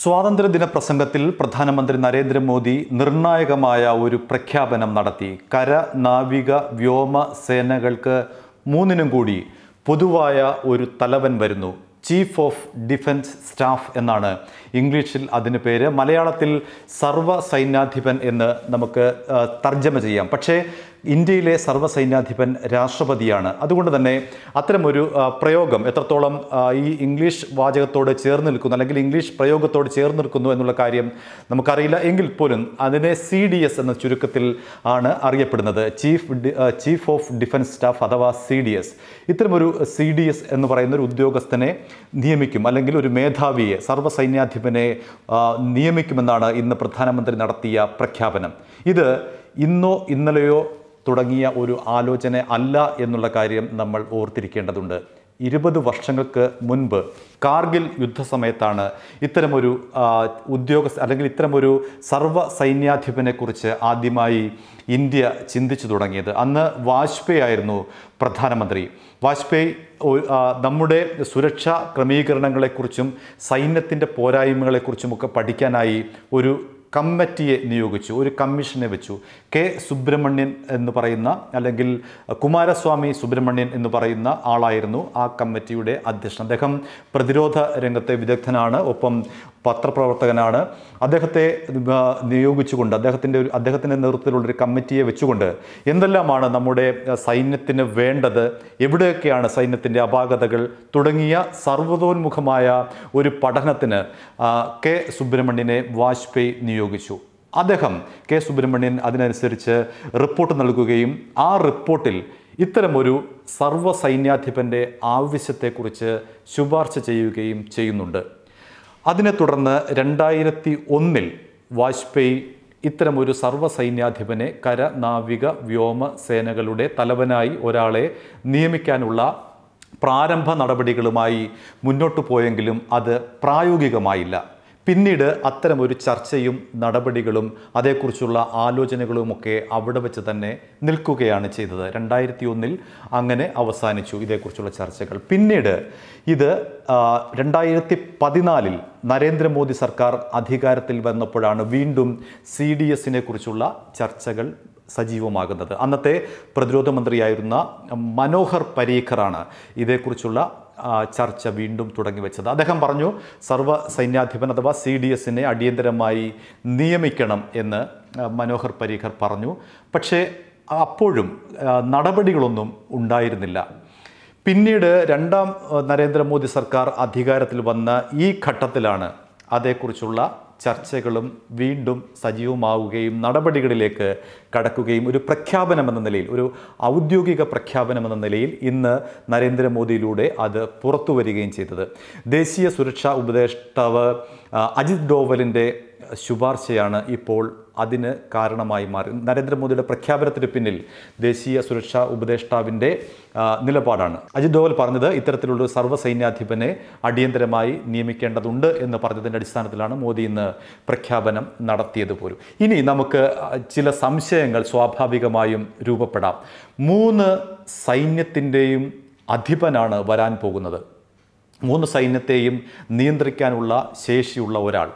സ്വാതന്ത്ര്യദിന പ്രസംഗത്തിൽ പ്രധാനമന്ത്രി നരേന്ദ്രമോദി നിർണായകമായ ഒരു പ്രഖ്യാപനം നടത്തി കര നാവിക വ്യോമ സേനകൾക്ക് മൂന്നിനും കൂടി പൊതുവായ ഒരു തലവൻ വരുന്നു ചീഫ് ഓഫ് ഡിഫൻസ് സ്റ്റാഫ് എന്നാണ് ഇംഗ്ലീഷിൽ അതിന് പേര് മലയാളത്തിൽ സർവ്വ സൈന്യാധിപൻ എന്ന് നമുക്ക് തർജ്ജമ ചെയ്യാം പക്ഷേ ഇന്ത്യയിലെ സർവ്വസൈന്യാധിപൻ രാഷ്ട്രപതിയാണ് അതുകൊണ്ട് തന്നെ അത്തരമൊരു പ്രയോഗം എത്രത്തോളം ഈ ഇംഗ്ലീഷ് വാചകത്തോട് ചേർന്ന് നിൽക്കുന്നു അല്ലെങ്കിൽ ഇംഗ്ലീഷ് പ്രയോഗത്തോട് ചേർന്ന് നിൽക്കുന്നു എന്നുള്ള കാര്യം നമുക്കറിയില്ല എങ്കിൽ പോലും അതിനെ സി ഡി എസ് എന്ന ചുരുക്കത്തിൽ ആണ് അറിയപ്പെടുന്നത് chief chief of defence staff അഥവാ സി ഡി എസ് ഇത്തരമൊരു സി ഡി എസ് എന്ന് പറയുന്ന ഒരു ഉദ്യോഗസ്ഥനെ നിയമിക്കും അല്ലെങ്കിൽ ഒരു മേധാവിയെ സർവ്വസൈന്യാധിപനെ നിയമിക്കുമെന്നാണ് ഇന്ന് പ്രധാനമന്ത്രി നടത്തിയ പ്രഖ്യാപനം ഇത് ഇന്നോ ഇന്നലെയോ തുടങ്ങിയ ഒരു ആലോചന അല്ല എന്നുള്ള കാര്യം നമ്മൾ ഓർത്തിരിക്കേണ്ടതുണ്ട് ഇരുപത് വർഷങ്ങൾക്ക് മുൻപ് കാർഗിൽ യുദ്ധസമയത്താണ് ഇത്തരമൊരു ഉദ്യോഗസ്ഥ അല്ലെങ്കിൽ ഇത്തരമൊരു സർവ്വ സൈന്യാധിപനെക്കുറിച്ച് ആദ്യമായി ഇന്ത്യ ചിന്തിച്ചു തുടങ്ങിയത് അന്ന് വാജ്പേയി ആയിരുന്നു പ്രധാനമന്ത്രി വാജ്പേയി നമ്മുടെ സുരക്ഷാ ക്രമീകരണങ്ങളെക്കുറിച്ചും സൈന്യത്തിൻ്റെ പോരായ്മകളെക്കുറിച്ചുമൊക്കെ പഠിക്കാനായി ഒരു കമ്മിറ്റിയെ നിയോഗിച്ചു ഒരു കമ്മീഷനെ വെച്ചു കെ സുബ്രഹ്മണ്യൻ എന്ന് പറയുന്ന അല്ലെങ്കിൽ കുമാരസ്വാമി സുബ്രഹ്മണ്യൻ എന്ന് പറയുന്ന ആളായിരുന്നു ആ കമ്മിറ്റിയുടെ അധ്യക്ഷൻ അദ്ദേഹം പ്രതിരോധ രംഗത്തെ വിദഗ്ധനാണ് ഒപ്പം പത്രപ്രവർത്തകനാണ് അദ്ദേഹത്തെ നിയോഗിച്ചുകൊണ്ട് അദ്ദേഹത്തിൻ്റെ ഒരു അദ്ദേഹത്തിൻ്റെ നേതൃത്വത്തിലുള്ളൊരു കമ്മിറ്റിയെ വെച്ചുകൊണ്ട് എന്തെല്ലാമാണ് നമ്മുടെ സൈന്യത്തിന് വേണ്ടത് എവിടെയൊക്കെയാണ് സൈന്യത്തിൻ്റെ അപാകതകൾ തുടങ്ങിയ സർവ്വതോന്മുഖമായ ഒരു പഠനത്തിന് കെ സുബ്രഹ്മണ്യനെ വാജ്പേയി നിയോഗിച്ചു അദ്ദേഹം കെ സുബ്രഹ്മണ്യൻ അതിനനുസരിച്ച് റിപ്പോർട്ട് നൽകുകയും ആ റിപ്പോർട്ടിൽ ഇത്തരമൊരു സർവ്വസൈന്യാധിപൻ്റെ ആവശ്യത്തെക്കുറിച്ച് ശുപാർശ ചെയ്യുകയും ചെയ്യുന്നുണ്ട് അതിനെ തുടർന്ന് രണ്ടായിരത്തി ഒന്നിൽ വാജ്പേയി ഇത്തരമൊരു സർവ്വസൈന്യാധിപനെ കര നാവിക വ്യോമ സേനകളുടെ തലവനായി ഒരാളെ നിയമിക്കാനുള്ള പ്രാരംഭ നടപടികളുമായി മുന്നോട്ട് പോയെങ്കിലും അത് പ്രായോഗികമായില്ല പിന്നീട് അത്തരമൊരു ചർച്ചയും നടപടികളും അതേക്കുറിച്ചുള്ള ആലോചനകളുമൊക്കെ അവിടെ വെച്ച് തന്നെ നിൽക്കുകയാണ് ചെയ്തത് രണ്ടായിരത്തി ഒന്നിൽ അങ്ങനെ അവസാനിച്ചു ഇതേക്കുറിച്ചുള്ള ചർച്ചകൾ പിന്നീട് ഇത് രണ്ടായിരത്തി പതിനാലിൽ നരേന്ദ്രമോദി സർക്കാർ അധികാരത്തിൽ വന്നപ്പോഴാണ് വീണ്ടും സി ഡി എസിനെ കുറിച്ചുള്ള ചർച്ചകൾ സജീവമാകുന്നത് അന്നത്തെ പ്രതിരോധ മന്ത്രിയായിരുന്ന മനോഹർ പരീഖറാണ് ഇതേക്കുറിച്ചുള്ള ചർച്ച വീണ്ടും തുടങ്ങി വെച്ചത് അദ്ദേഹം പറഞ്ഞു സർവ്വ സൈന്യാധിപൻ അഥവാ സി ഡി എസിനെ അടിയന്തരമായി നിയമിക്കണം എന്ന് മനോഹർ പരീഖർ പറഞ്ഞു പക്ഷേ അപ്പോഴും നടപടികളൊന്നും ഉണ്ടായിരുന്നില്ല പിന്നീട് രണ്ടാം നരേന്ദ്രമോദി സർക്കാർ അധികാരത്തിൽ വന്ന ഈ ഘട്ടത്തിലാണ് അതേക്കുറിച്ചുള്ള ചർച്ചകളും വീണ്ടും സജീവമാവുകയും നടപടികളിലേക്ക് കടക്കുകയും ഒരു പ്രഖ്യാപനം എന്ന നിലയിൽ ഒരു ഔദ്യോഗിക പ്രഖ്യാപനം എന്ന നിലയിൽ ഇന്ന് നരേന്ദ്രമോദിയിലൂടെ അത് പുറത്തു വരികയും ചെയ്തത് ദേശീയ സുരക്ഷാ ഉപദേഷ്ടാവ് അജിത് ഡോവലിൻ്റെ ശുപാർശയാണ് ഇപ്പോൾ അതിന് കാരണമായി മാറി നരേന്ദ്രമോദിയുടെ പ്രഖ്യാപനത്തിന് പിന്നിൽ ദേശീയ സുരക്ഷാ ഉപദേഷ്ടാവിൻ്റെ നിലപാടാണ് അജിത് ഡോവൽ പറഞ്ഞത് ഇത്തരത്തിലുള്ള സർവ്വസൈന്യാധിപനെ അടിയന്തരമായി നിയമിക്കേണ്ടതുണ്ട് എന്ന് പറഞ്ഞതിൻ്റെ അടിസ്ഥാനത്തിലാണ് മോദി ഇന്ന് പ്രഖ്യാപനം നടത്തിയത് പോലും ഇനി നമുക്ക് ചില സംശയങ്ങൾ സ്വാഭാവികമായും രൂപപ്പെടാം മൂന്ന് സൈന്യത്തിൻ്റെയും അധിപനാണ് വരാൻ പോകുന്നത് മൂന്ന് സൈന്യത്തെയും നിയന്ത്രിക്കാനുള്ള ശേഷിയുള്ള ഒരാൾ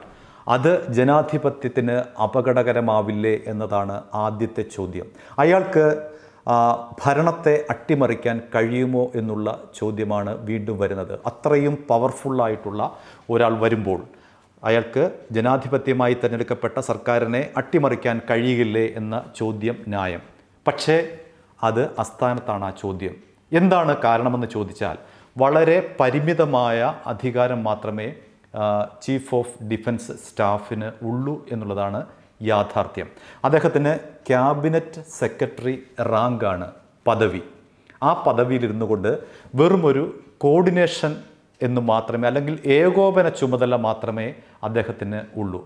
അത് ജനാധിപത്യത്തിന് അപകടകരമാവില്ലേ എന്നതാണ് ആദ്യത്തെ ചോദ്യം അയാൾക്ക് ഭരണത്തെ അട്ടിമറിക്കാൻ കഴിയുമോ എന്നുള്ള ചോദ്യമാണ് വീണ്ടും വരുന്നത് അത്രയും പവർഫുള്ളായിട്ടുള്ള ഒരാൾ വരുമ്പോൾ അയാൾക്ക് ജനാധിപത്യമായി തിരഞ്ഞെടുക്കപ്പെട്ട സർക്കാരിനെ അട്ടിമറിക്കാൻ കഴിയില്ലേ എന്ന ചോദ്യം ന്യായം പക്ഷേ അത് അസ്ഥാനത്താണ് ആ ചോദ്യം എന്താണ് കാരണമെന്ന് ചോദിച്ചാൽ വളരെ പരിമിതമായ അധികാരം മാത്രമേ ചീഫ് ഓഫ് ഡിഫൻസ് സ്റ്റാഫിന് ഉള്ളൂ എന്നുള്ളതാണ് യാഥാർത്ഥ്യം അദ്ദേഹത്തിന് ക്യാബിനറ്റ് സെക്രട്ടറി റാങ്കാണ് പദവി ആ പദവിയിലിരുന്നു കൊണ്ട് വെറുമൊരു കോർഡിനേഷൻ എന്ന് മാത്രമേ അല്ലെങ്കിൽ ഏകോപന ചുമതല മാത്രമേ അദ്ദേഹത്തിന് ഉള്ളൂ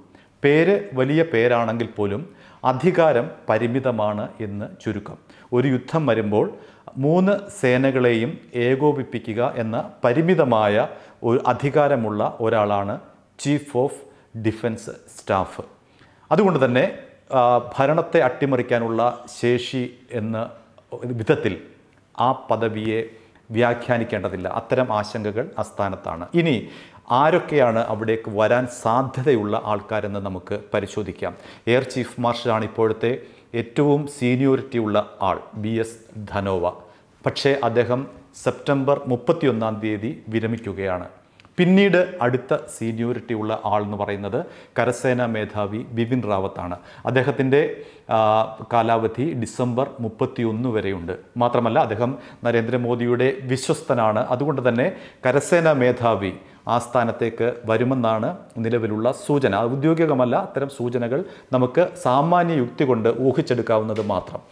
പേര് വലിയ പേരാണെങ്കിൽ പോലും അധികാരം പരിമിതമാണ് എന്ന് ചുരുക്കം ഒരു യുദ്ധം വരുമ്പോൾ മൂന്ന് സേനകളെയും ഏകോപിപ്പിക്കുക എന്ന പരിമിതമായ ഒരു അധികാരമുള്ള ഒരാളാണ് ചീഫ് ഓഫ് ഡിഫൻസ് സ്റ്റാഫ് അതുകൊണ്ട് തന്നെ ഭരണത്തെ അട്ടിമറിക്കാനുള്ള ശേഷി എന്ന വിധത്തിൽ ആ പദവിയെ വ്യാഖ്യാനിക്കേണ്ടതില്ല അത്തരം ആശങ്കകൾ അസ്ഥാനത്താണ് ഇനി ആരൊക്കെയാണ് അവിടേക്ക് വരാൻ സാധ്യതയുള്ള ആൾക്കാരെന്ന് നമുക്ക് പരിശോധിക്കാം എയർ ചീഫ് മാർഷലാണ് ഇപ്പോഴത്തെ ഏറ്റവും സീനിയോറിറ്റി ഉള്ള ആൾ ബി എസ് ധനോവ പക്ഷേ അദ്ദേഹം സെപ്റ്റംബർ മുപ്പത്തിയൊന്നാം തീയതി വിരമിക്കുകയാണ് പിന്നീട് അടുത്ത സീനിയോറിറ്റി ഉള്ള ആൾ എന്ന് പറയുന്നത് കരസേനാ മേധാവി ബിപിൻ റാവത്താണ് അദ്ദേഹത്തിൻ്റെ കാലാവധി ഡിസംബർ മുപ്പത്തിയൊന്ന് വരെയുണ്ട് മാത്രമല്ല അദ്ദേഹം നരേന്ദ്രമോദിയുടെ വിശ്വസ്തനാണ് അതുകൊണ്ട് തന്നെ കരസേനാ മേധാവി ആ സ്ഥാനത്തേക്ക് വരുമെന്നാണ് നിലവിലുള്ള സൂചന ഔദ്യോഗികമല്ല അത്തരം സൂചനകൾ നമുക്ക് സാമാന്യ യുക്തി കൊണ്ട് ഊഹിച്ചെടുക്കാവുന്നത് മാത്രം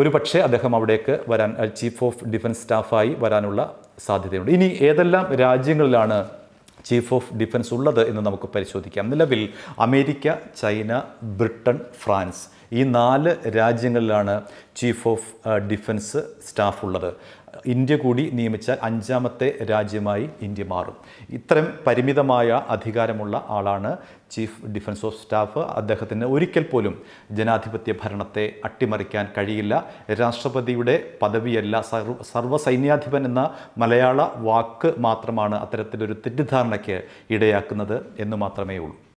ഒരു പക്ഷേ അദ്ദേഹം അവിടേക്ക് വരാൻ ചീഫ് ഓഫ് ഡിഫൻസ് സ്റ്റാഫായി വരാനുള്ള സാധ്യതയുണ്ട് ഇനി ഏതെല്ലാം രാജ്യങ്ങളിലാണ് ചീഫ് ഓഫ് ഡിഫൻസ് ഉള്ളത് എന്ന് നമുക്ക് പരിശോധിക്കാം നിലവിൽ അമേരിക്ക ചൈന ബ്രിട്ടൻ ഫ്രാൻസ് ഈ നാല് രാജ്യങ്ങളിലാണ് ചീഫ് ഓഫ് ഡിഫൻസ് സ്റ്റാഫ് ഉള്ളത് ഇന്ത്യ കൂടി നിയമിച്ചാൽ അഞ്ചാമത്തെ രാജ്യമായി ഇന്ത്യ മാറും ഇത്തരം പരിമിതമായ അധികാരമുള്ള ആളാണ് ചീഫ് ഡിഫൻസ് ഓഫ് സ്റ്റാഫ് അദ്ദേഹത്തിന് ഒരിക്കൽ പോലും ജനാധിപത്യ ഭരണത്തെ അട്ടിമറിക്കാൻ കഴിയില്ല രാഷ്ട്രപതിയുടെ പദവിയല്ല സർവ സർവ്വസൈന്യാധിപൻ എന്ന മലയാള വാക്ക് മാത്രമാണ് അത്തരത്തിലൊരു തെറ്റിദ്ധാരണയ്ക്ക് ഇടയാക്കുന്നത് എന്ന് മാത്രമേ ഉള്ളൂ